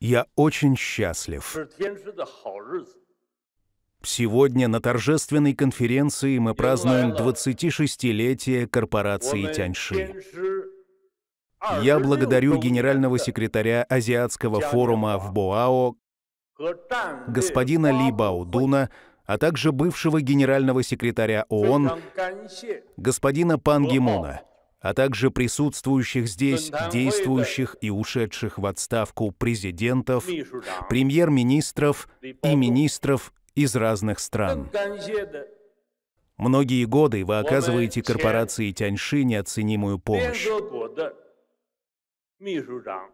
Я очень счастлив. Сегодня на торжественной конференции мы празднуем 26-летие корпорации Тяньши. Я а, благодарю генерального секретаря Азиатского форума в Боао, господина Ли Баудуна, а также бывшего генерального секретаря ООН, господина Пан Гимуна а также присутствующих здесь, действующих и ушедших в отставку президентов, премьер-министров и министров из разных стран. Многие годы вы оказываете корпорации Тяньши неоценимую помощь.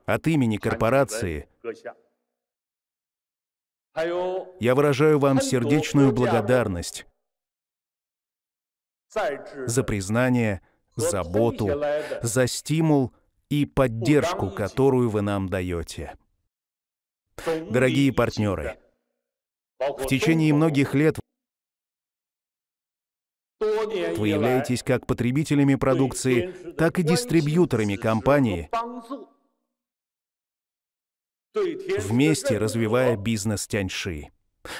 От имени корпорации я выражаю вам сердечную благодарность за признание – заботу, за стимул и поддержку, которую вы нам даете. Дорогие партнеры, в течение многих лет вы являетесь как потребителями продукции, так и дистрибьюторами компании, вместе развивая бизнес Тяньши.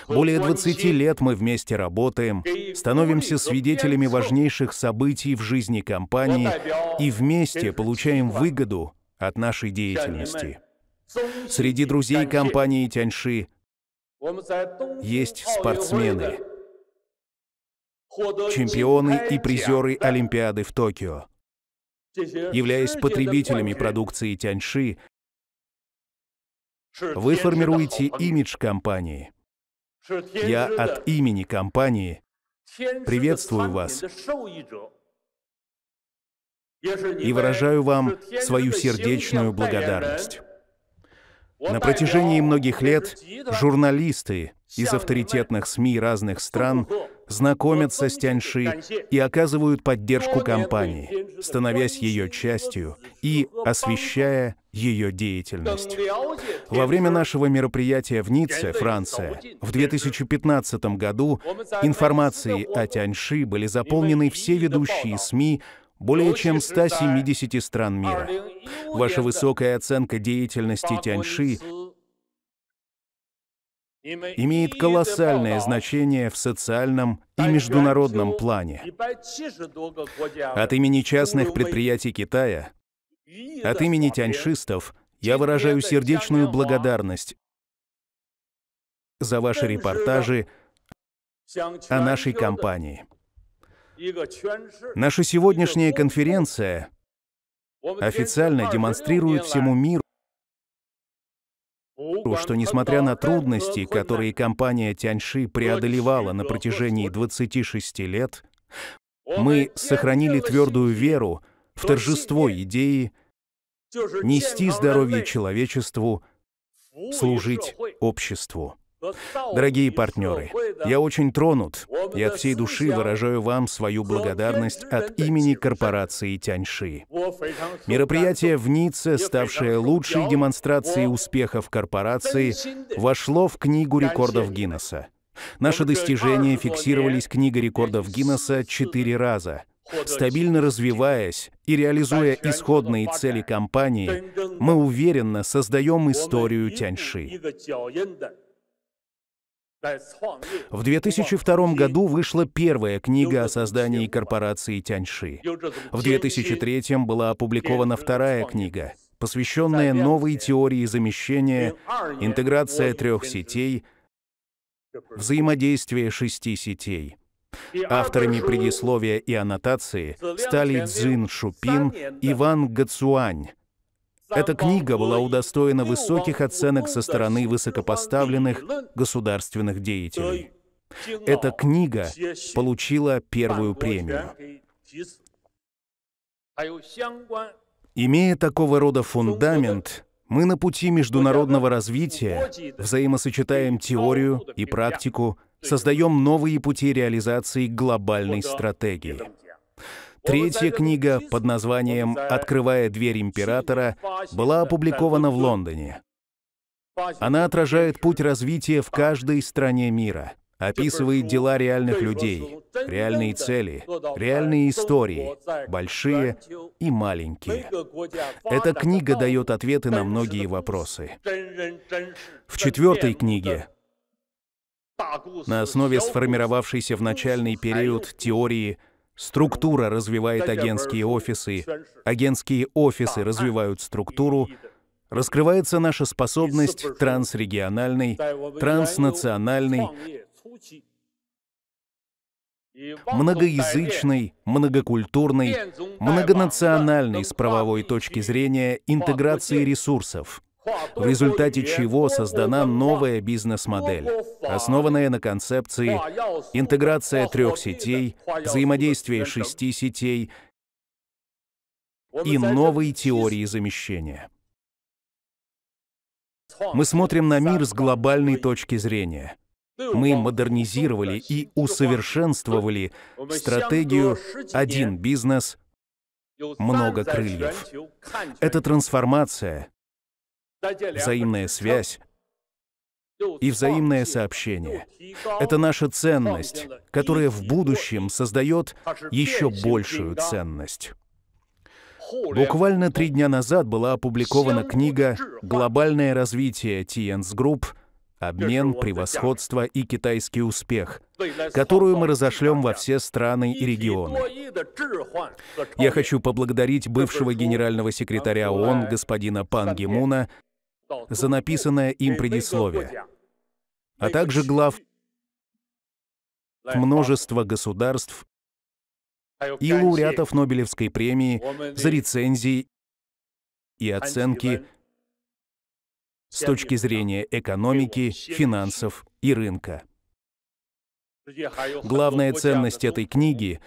Более 20 лет мы вместе работаем, становимся свидетелями важнейших событий в жизни компании и вместе получаем выгоду от нашей деятельности. Среди друзей компании Тяньши есть спортсмены, чемпионы и призеры Олимпиады в Токио. Являясь потребителями продукции Тяньши, вы формируете имидж компании. Я от имени компании приветствую вас и выражаю вам свою сердечную благодарность. На протяжении многих лет журналисты из авторитетных СМИ разных стран знакомятся с Тяньши и оказывают поддержку компании, становясь ее частью и освещая ее деятельность. Во время нашего мероприятия в Ницце, Франция, в 2015 году информацией о Тяньши были заполнены все ведущие СМИ более чем 170 стран мира. Ваша высокая оценка деятельности Тяньши имеет колоссальное значение в социальном и международном плане. От имени частных предприятий Китая, от имени тяньшистов я выражаю сердечную благодарность за ваши репортажи о нашей компании. Наша сегодняшняя конференция официально демонстрирует всему миру, то, что несмотря на трудности, которые компания Тяньши преодолевала на протяжении 26 лет, мы сохранили твердую веру в торжество идеи нести здоровье человечеству, служить обществу. Дорогие партнеры, я очень тронут и от всей души выражаю вам свою благодарность от имени корпорации Тяньши. Мероприятие в Ницце, ставшее лучшей демонстрацией успехов корпорации, вошло в Книгу рекордов Гиннесса. Наши достижения фиксировались Книгой рекордов Гиннесса четыре раза — Стабильно развиваясь и реализуя исходные цели компании, мы уверенно создаем историю Тяньши. В 2002 году вышла первая книга о создании корпорации Тяньши. В 2003 была опубликована вторая книга, посвященная новой теории замещения, интеграция трех сетей, взаимодействие шести сетей. Авторами предисловия и аннотации стали Цзин Шупин и Ван Гацуань, эта книга была удостоена высоких оценок со стороны высокопоставленных государственных деятелей. Эта книга получила первую премию. Имея такого рода фундамент, мы на пути международного развития взаимосочетаем теорию и практику, создаем новые пути реализации глобальной стратегии. Третья книга под названием «Открывая дверь императора» была опубликована в Лондоне. Она отражает путь развития в каждой стране мира, описывает дела реальных людей, реальные цели, реальные истории, большие и маленькие. Эта книга дает ответы на многие вопросы. В четвертой книге на основе сформировавшейся в начальный период теории – Структура развивает агентские офисы, агентские офисы развивают структуру, раскрывается наша способность трансрегиональной, транснациональной, многоязычной, многокультурной, многонациональной с правовой точки зрения интеграции ресурсов — в результате чего создана новая бизнес-модель, основанная на концепции интеграция трех сетей, взаимодействие шести сетей и новой теории замещения. Мы смотрим на мир с глобальной точки зрения. Мы модернизировали и усовершенствовали стратегию «один бизнес, много крыльев». Эта трансформация взаимная связь и взаимное сообщение. Это наша ценность, которая в будущем создает еще большую ценность. Буквально три дня назад была опубликована книга «Глобальное развитие TNS Group. Обмен, превосходство и китайский успех», которую мы разошлем во все страны и регионы. Я хочу поблагодарить бывшего генерального секретаря ООН господина Пан Гимуна за написанное им предисловие, а также глав множества государств и лауреатов Нобелевской премии за рецензии и оценки с точки зрения экономики, финансов и рынка. Главная ценность этой книги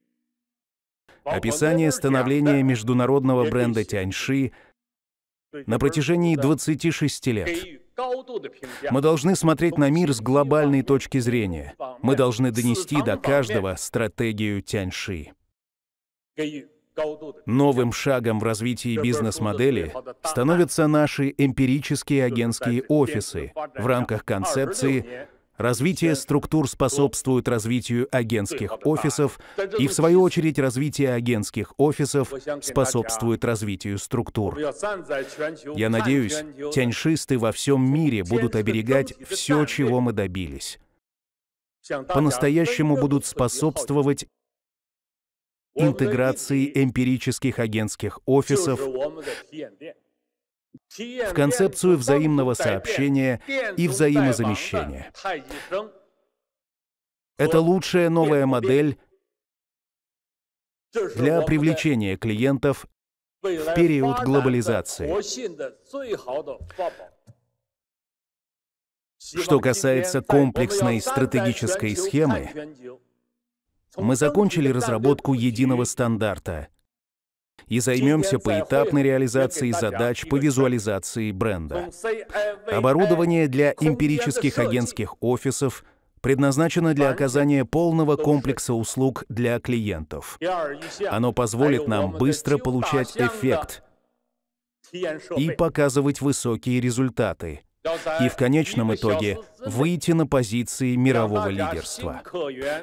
— описание становления международного бренда Тяньши — на протяжении 26 лет. Мы должны смотреть на мир с глобальной точки зрения. Мы должны донести до каждого стратегию Тяньши. Новым шагом в развитии бизнес-модели становятся наши эмпирические агентские офисы в рамках а, концепции Развитие структур способствует развитию агентских офисов, и в свою очередь развитие агентских офисов способствует развитию структур. Я надеюсь, тяньшисты во всем мире будут оберегать все, чего мы добились. По-настоящему будут способствовать интеграции эмпирических агентских офисов в концепцию взаимного сообщения и взаимозамещения. Это лучшая новая модель для привлечения клиентов в период глобализации. Что касается комплексной стратегической схемы, мы закончили разработку единого стандарта — и займемся поэтапной реализацией задач по визуализации бренда. Оборудование для эмпирических агентских офисов – предназначено для оказания полного комплекса услуг для клиентов. Оно позволит нам быстро получать эффект и показывать высокие результаты, и в конечном итоге выйти на позиции мирового лидерства.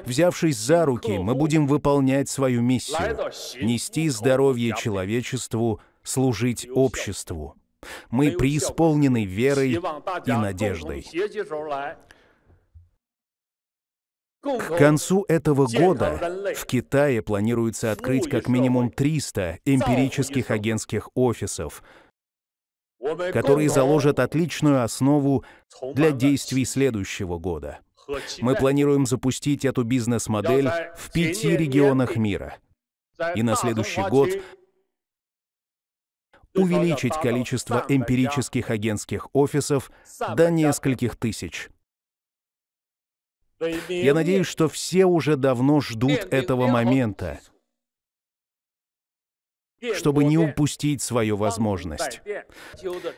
Взявшись за руки, мы будем выполнять свою миссию — нести здоровье человечеству, служить обществу. Мы преисполнены верой и надеждой. К концу этого года в Китае планируется открыть как минимум 300 эмпирических агентских офисов — которые заложат отличную основу для действий следующего года. Мы планируем запустить эту бизнес-модель в пяти регионах мира. И на следующий год увеличить количество эмпирических агентских офисов до нескольких тысяч. Я надеюсь, что все уже давно ждут этого момента, чтобы не упустить свою возможность.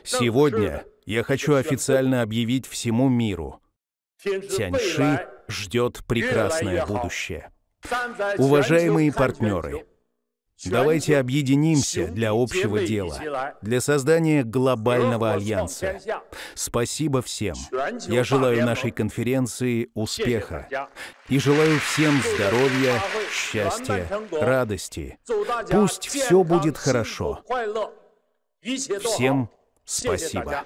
Сегодня я хочу официально объявить всему миру, Тяньши ждет прекрасное будущее. Уважаемые партнеры, Давайте объединимся для общего дела, для создания глобального альянса. Спасибо всем. Я желаю нашей конференции успеха. И желаю всем здоровья, а счастья, радости. Пусть все будет хорошо. Всем спасибо.